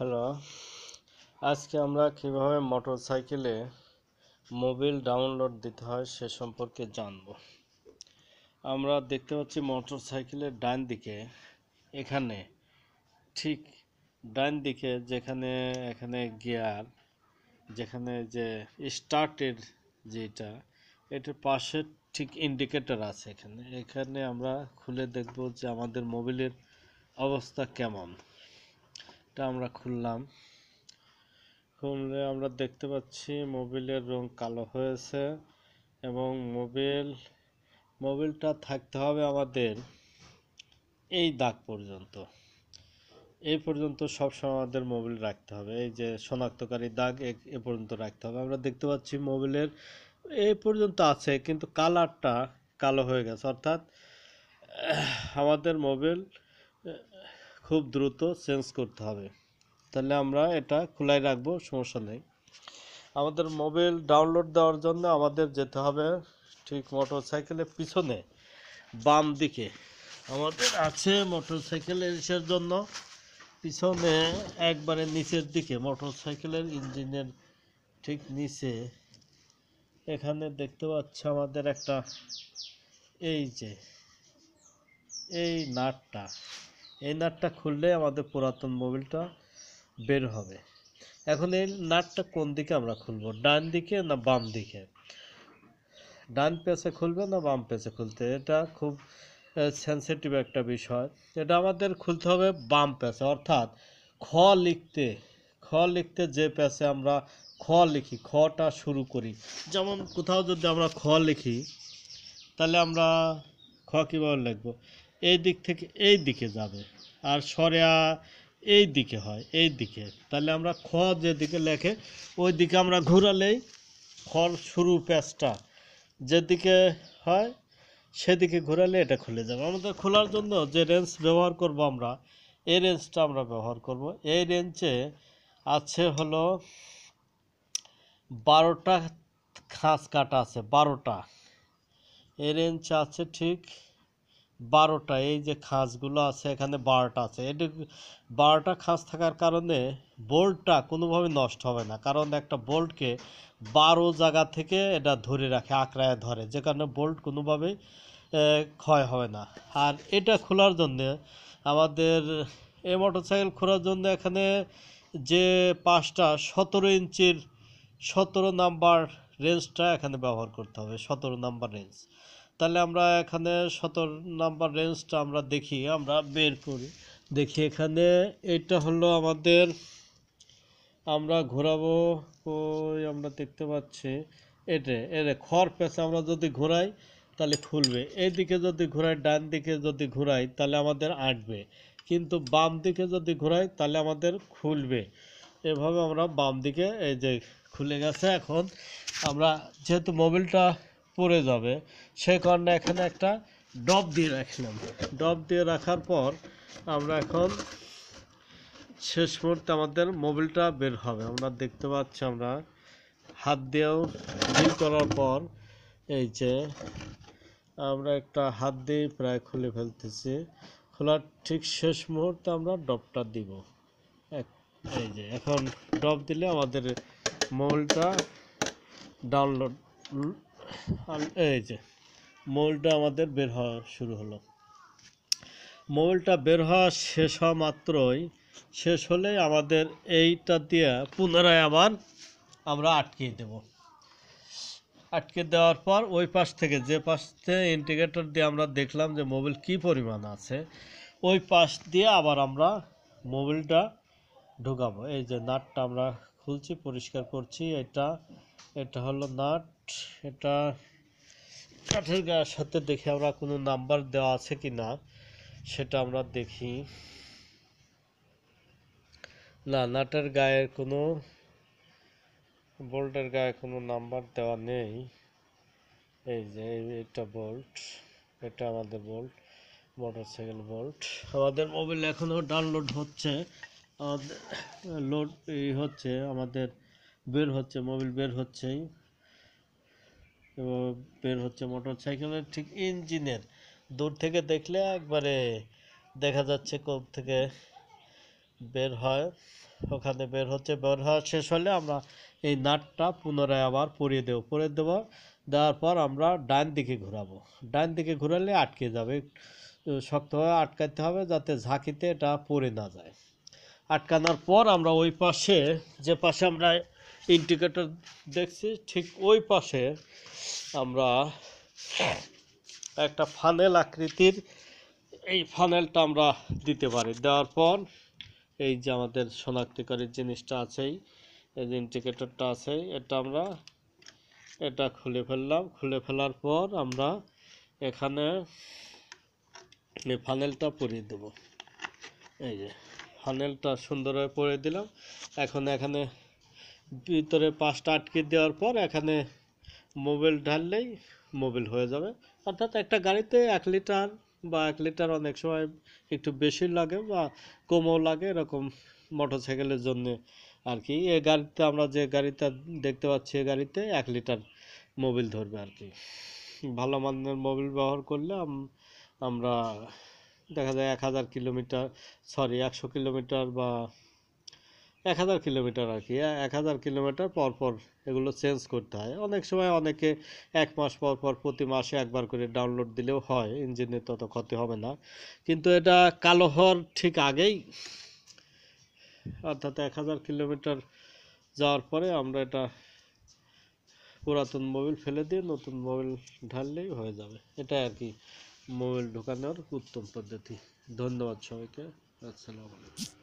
hello আজকে আমরা কীভাবে মোটর সাইকেলে মোবিল ডাউনলোড দিতে হয় সে সম্পর্কে জানব আমরা দেখতে পাচ্ছি মোটর সাইকেলের ডান দিকে এখানে ঠিক ডান দিকে যেখানে এখানে গিয়ার যেখানে যে স্টার্টের যেটা এটার পাশে ঠিক ইন্ডিকেটার আছে এখানে এখানে আমরা খুলে দেখব যে আমাদের মোবিলের অবস্থা কেমন এটা আমরা খুললাম খুললে আমরা দেখতে পাচ্ছি মোবিলের রং কালো হয়েছে এবং মোবিল মোবিলটা থাকতে হবে আমাদের এই দাগ পর্যন্ত এই পর্যন্ত সবসময় আমাদের মোবিল রাখতে হবে এই যে শনাক্তকারী দাগ এ পর্যন্ত রাখতে হবে আমরা দেখতে পাচ্ছি মোবিলের এই পর্যন্ত আছে কিন্তু কালারটা কালো হয়ে গেছে অর্থাৎ আমাদের মোবিল খুব দ্রুত চেঞ্জ করতে হবে তাহলে আমরা এটা খোলাই রাখবো সমস্যা নেই আমাদের মোবাইল ডাউনলোড দেওয়ার জন্য আমাদের যেতে হবে ঠিক মোটর সাইকেলের পিছনে বাম দিকে আমাদের আছে মোটর সাইকেলের ইসের জন্য পিছনে একবারে নিচের দিকে মোটর সাইকেলের ইঞ্জিনের ঠিক নিচে এখানে দেখতে পাচ্ছি আমাদের একটা এই যে এই নাটটা এই নাটটা খুললে আমাদের পুরাতন মোবিলটা বের হবে এখন এই নাটটা কোন দিকে আমরা খুলব ডান দিকে না বাম দিকে ডান পেছে খুলবে না বাম পেছে খুলতে এটা খুব সেন্সিটিভ একটা বিষয় এটা আমাদের খুলতে হবে বাম পেছে অর্থাৎ খ লিখতে খ লিখতে যে পেছে আমরা খ লিখি খটা শুরু করি যেমন কোথাও যদি আমরা খ লিখি তাহলে আমরা খ কীভাবে লিখবো এই দিক থেকে এই দিকে যাবে আর সরিয়া এই দিকে হয় এই দিকে তাহলে আমরা খ যেদিকে লেখে ওই দিকে আমরা ঘুরালেই খর শুরু প্যাঁচটা যেদিকে হয় সেদিকে ঘুরালে এটা খুলে যাবে আমাদের খোলার জন্য যে রেঞ্জ ব্যবহার করব আমরা এই রেঞ্জটা আমরা ব্যবহার করব এই রেঞ্জে আছে হলো বারোটা খাঁজ কাটা আছে বারোটা এই রেঞ্জ আছে ঠিক বারোটা এই যে খাঁজগুলো আছে এখানে বারোটা আছে এটি বারোটা খাঁজ থাকার কারণে বোল্টটা কোনোভাবে নষ্ট হবে না কারণ একটা বোল্টকে বারো জায়গা থেকে এটা ধরে রাখে আঁকড়ায় ধরে যে কারণে বোল্ট কোনোভাবেই ক্ষয় হবে না আর এটা খোলার জন্যে আমাদের এই মোটরসাইকেল খোলার জন্য এখানে যে পাশটা সতেরো ইঞ্চির সতেরো নাম্বার রেঞ্জটা এখানে ব্যবহার করতে হবে সতেরো নাম্বার রেঞ্জ তাহলে আমরা এখানে সতেরো নাম্বার রেঞ্জটা আমরা দেখি আমরা বের করি দেখি এখানে এটা হলো আমাদের আমরা ঘোরাবো কই আমরা দেখতে পাচ্ছি এটা এটা খড় পেঁচা আমরা যদি ঘোরাই তাহলে খুলবে এইদিকে যদি ঘোরাই ডান দিকে যদি ঘোরাই তাহলে আমাদের আঁটবে কিন্তু বাম দিকে যদি ঘোরাই তাহলে আমাদের খুলবে এভাবে আমরা বাম দিকে এই যে খুলে গেছে এখন আমরা যেহেতু মোবিলটা পড়ে যাবে সে কারণে এখানে একটা ডব দিয়ে রাখলাম ডব দিয়ে রাখার পর আমরা এখন শেষ মুহূর্তে আমাদের মোবিলটা বের হবে আমরা দেখতে পাচ্ছি আমরা হাত দিয়েও ডিল করার পর এই যে আমরা একটা হাত দিয়ে প্রায় খুলে ফেলতেছি খোলার ঠিক শেষ মুহূর্তে আমরা ডবটা দিব এই যে এখন ডব দিলে আমাদের মোবাইলটা ডাউনলোড এই যে মোবাইলটা আমাদের বের হওয়া শুরু হলো মোবাইলটা বের হওয়া শেষ হওয়া মাত্রই শেষ হলে আমাদের এইটা দিয়ে পুনরায় আবার আমরা আটকিয়ে দেব আটকে দেওয়ার পর ওই পাশ থেকে যে পাশ থেকে ইন্ডিকেটর দিয়ে আমরা দেখলাম যে মোবাইল কি পরিমাণ আছে ওই পাশ দিয়ে আবার আমরা মোবাইলটা ঢুকাবো এই যে নাটটা আমরা খুলছি পরিষ্কার করছি এটা এটা হলো নাট এটা কাঠের গায়ের সাথে দেখি আমরা কোনো নাম্বার দেওয়া আছে কি না সেটা আমরা দেখি না নাটের গায়ের কোনো বোল্টের গায়ে কোনো নাম্বার দেওয়া নেই এই যে এটা বোল্ট এটা আমাদের বোল্ট মোটর সাইকেল বোল্ট আমাদের মোবাইল এখনও ডাউনলোড হচ্ছে আমাদের লোড হচ্ছে আমাদের বের হচ্ছে মোবাইল বের হচ্ছেই বের হচ্ছে মোটর সাইকেলের ঠিক ইঞ্জিনের দূর থেকে দেখলে একবারে দেখা যাচ্ছে কোপ থেকে বের হয় ওখানে বের হচ্ছে বের হওয়া শেষ হলে আমরা এই নাটটা পুনরায় আবার পরিয়ে দেবো পরিয়ে দেবো দেওয়ার পর আমরা ডান দিকে ঘোরাবো ডান দিকে ঘোরালে আটকে যাবে শক্তভাবে আটকাতে হবে যাতে ঝাঁকিতে এটা পড়ে না যায় আটকানোর পর আমরা ওই পাশে যে পাশে আমরা ইন্ডিকেটর দেখছি ঠিক ওই পাশে আমরা একটা ফানেল আকৃতির এই ফানেলটা আমরা দিতে পারি দেওয়ার পর এই যে আমাদের শনাক্তকারীর জিনিসটা আছেই এই যে ইন্ডিকেটরটা আছেই এটা আমরা এটা খুলে ফেললাম খুলে ফেলার পর আমরা এখানে এই ফানেলটা পরিয়ে দেব এই যে ফানেলটা সুন্দরভাবে পরিয়ে দিলাম এখন এখানে ভিতরে পাশটা আটকে দেওয়ার পর এখানে মোবিল ঢাললেই মোবিল হয়ে যাবে অর্থাৎ একটা গাড়িতে এক লিটার বা এক লিটার অনেক সময় একটু বেশি লাগে বা কমও লাগে এরকম মোটর সাইকেলের জন্যে আর কি এ গাড়িতে আমরা যে গাড়িটা দেখতে পাচ্ছি এ গাড়িতে এক লিটার মোবিল ধরবে আর কি ভালো মানের মোবিল ব্যবহার করলে আমরা দেখা যায় এক হাজার কিলোমিটার সরি একশো কিলোমিটার বা এক হাজার কিলোমিটার আর কি হ্যাঁ, এক হাজার কিলোমিটার পর পর এগুলো চেঞ্জ করতে হয় অনেক সময় অনেকে এক মাস পর পর প্রতি মাসে একবার করে ডাউনলোড দিলেও হয় ইঞ্জিনের তত ক্ষতি হবে না কিন্তু এটা কালো হওয়ার ঠিক আগেই অর্থাৎ এক হাজার কিলোমিটার যাওয়ার পরে আমরা এটা পুরাতন মোবিল ফেলে দিয়ে নতুন মোবিল ঢাললেই হয়ে যাবে এটা আর কি মোবিল ঢোকানোর উত্তম পদ্ধতি ধন্যবাদ সবাইকে আসসালামু আলাইকুম